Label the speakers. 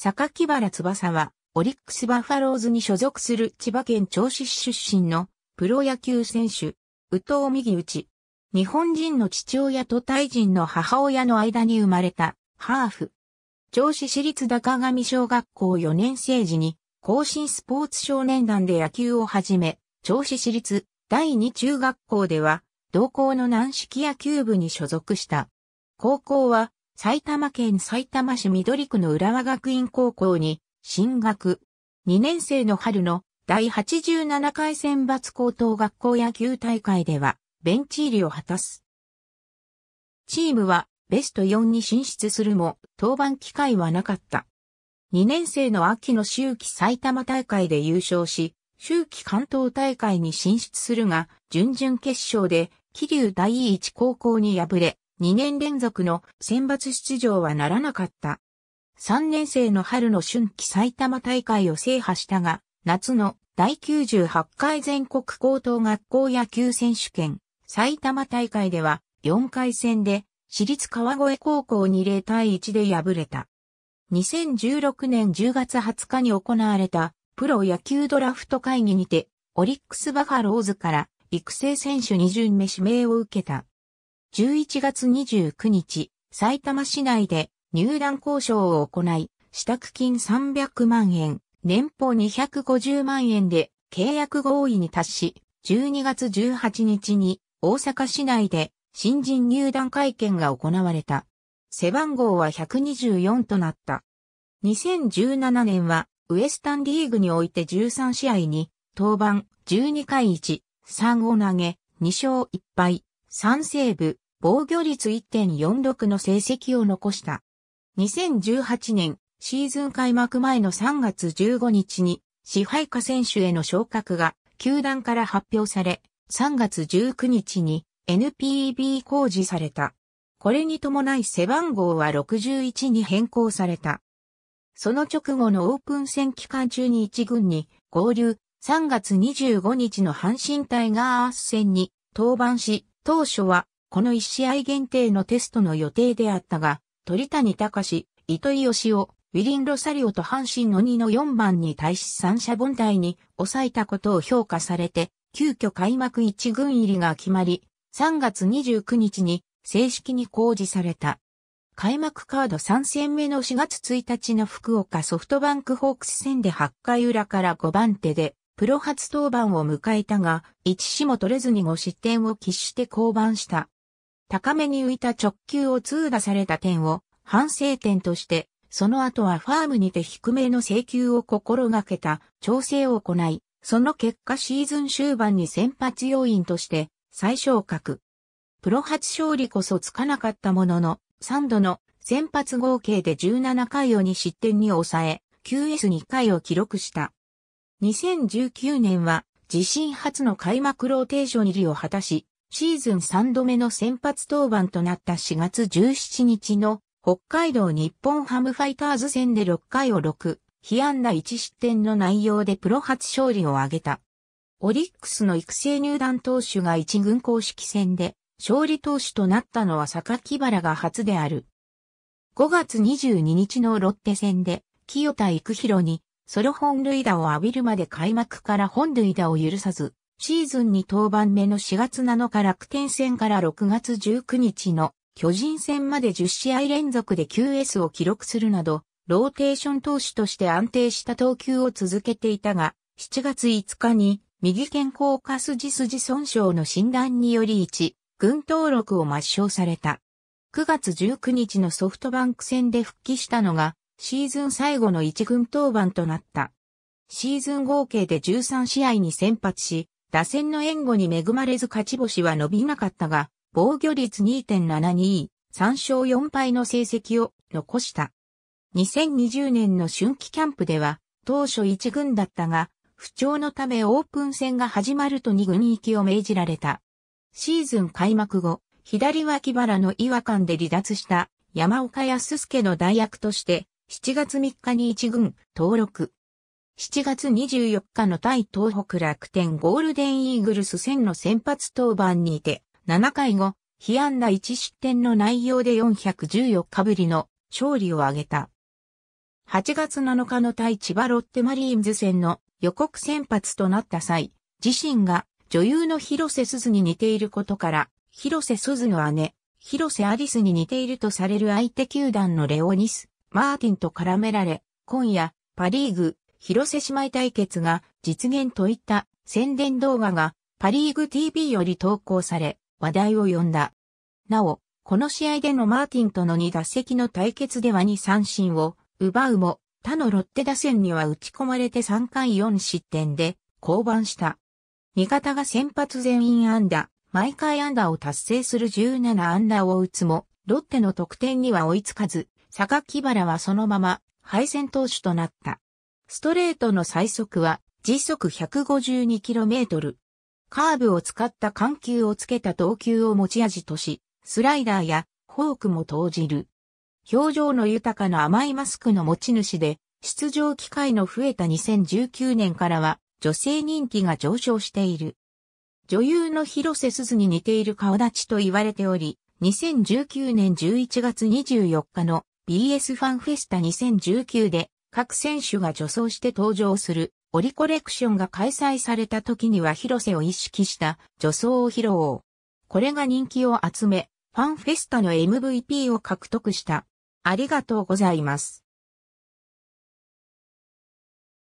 Speaker 1: 坂木原翼は、オリックスバファローズに所属する千葉県銚子市出身のプロ野球選手、宇藤右内。日本人の父親とタイ人の母親の間に生まれた、ハーフ。銚子市立高上小学校4年生時に、更新スポーツ少年団で野球を始め、銚子市立第2中学校では、同校の軟式野球部に所属した。高校は、埼玉県埼玉市緑区の浦和学院高校に進学。2年生の春の第87回選抜高等学校野球大会ではベンチ入りを果たす。チームはベスト4に進出するも登板機会はなかった。2年生の秋の秋季埼玉大会で優勝し、秋季関東大会に進出するが、準々決勝で、桐生第一高校に敗れ、2年連続の選抜出場はならなかった。3年生の春の春季埼玉大会を制覇したが、夏の第98回全国高等学校野球選手権埼玉大会では4回戦で私立川越高校に0対1で敗れた。2016年10月20日に行われたプロ野球ドラフト会議にて、オリックスバファローズから育成選手2巡目指名を受けた。11月29日、埼玉市内で入団交渉を行い、支度金300万円、年俸250万円で契約合意に達し、12月18日に大阪市内で新人入団会見が行われた。背番号は124となった。2017年はウエスタンリーグにおいて13試合に登板12回1、3を投げ2勝1敗3セーブ、防御率1.46の成績を残した。2018年、シーズン開幕前の3月15日に、支配下選手への昇格が、球団から発表され、3月19日に NPB 公示された。これに伴い背番号は61に変更された。その直後のオープン戦期間中に1軍に合流、3月25日の阪神タイガース戦に登板し、当初は、この1試合限定のテストの予定であったが、鳥谷隆、糸井義を、ウィリン・ロサリオと阪神の2の4番に対し三者凡退に抑えたことを評価されて、急遽開幕1軍入りが決まり、3月29日に正式に公示された。開幕カード3戦目の4月1日の福岡ソフトバンクホークス戦で8回裏から5番手でプロ初登板を迎えたが、1死も取れずに5失点を喫して降板した。高めに浮いた直球を通打された点を反省点として、その後はファームにて低めの請求を心がけた調整を行い、その結果シーズン終盤に先発要員として最昇格。プロ初勝利こそつかなかったものの、3度の先発合計で17回を2失点に抑え、QS2 回を記録した。2019年は自身初の開幕ローテーション入りを果たし、シーズン3度目の先発登板となった4月17日の北海道日本ハムファイターズ戦で6回を6、被安打1失点の内容でプロ初勝利を挙げた。オリックスの育成入団投手が1軍公式戦で勝利投手となったのは坂木原が初である。5月22日のロッテ戦で、清田育弘にソロ本塁打を浴びるまで開幕から本塁打を許さず、シーズンに登板目の4月7日楽天戦から6月19日の巨人戦まで10試合連続で QS を記録するなど、ローテーション投手として安定した投球を続けていたが、7月5日に右肩甲下筋筋損傷の診断により1、軍登録を抹消された。9月19日のソフトバンク戦で復帰したのが、シーズン最後の一軍登板となった。シーズン合計で13試合に先発し、打線の援護に恵まれず勝ち星は伸びなかったが、防御率2.72、3勝4敗の成績を残した。2020年の春季キャンプでは、当初1軍だったが、不調のためオープン戦が始まると2軍行きを命じられた。シーズン開幕後、左脇腹の違和感で離脱した山岡康介の代役として7月3日に1軍登録。7月24日の対東北楽天ゴールデンイーグルス戦の先発登板にて、7回後、被安打1失点の内容で414日ぶりの勝利を挙げた。8月7日の対千葉ロッテマリーンズ戦の予告先発となった際、自身が女優の広瀬すずに似ていることから、広瀬すずの姉、広瀬アリスに似ているとされる相手球団のレオニスマーティンと絡められ、今夜、パリーグ、広瀬姉妹対決が実現といった宣伝動画がパリーグ TV より投稿され、話題を呼んだ。なお、この試合でのマーティンとの2打席の対決では2三振を奪うも、他のロッテ打線には打ち込まれて3回4失点で降板した。味方が先発全員安打、毎回安打を達成する17安打を打つも、ロッテの得点には追いつかず、坂木原はそのまま敗戦投手となった。ストレートの最速は時速 152km。カーブを使った緩急をつけた投球を持ち味とし、スライダーやフォークも投じる。表情の豊かな甘いマスクの持ち主で、出場機会の増えた2019年からは女性人気が上昇している。女優の広瀬すずに似ている顔立ちと言われており、2019年11月24日の BS ファンフェスタ2019で各選手が助走して登場するオリコレクションが開催された時には広瀬を意識した助走を披露。これが人気を集め、ファンフェスタの MVP を獲得した。ありがとうございます。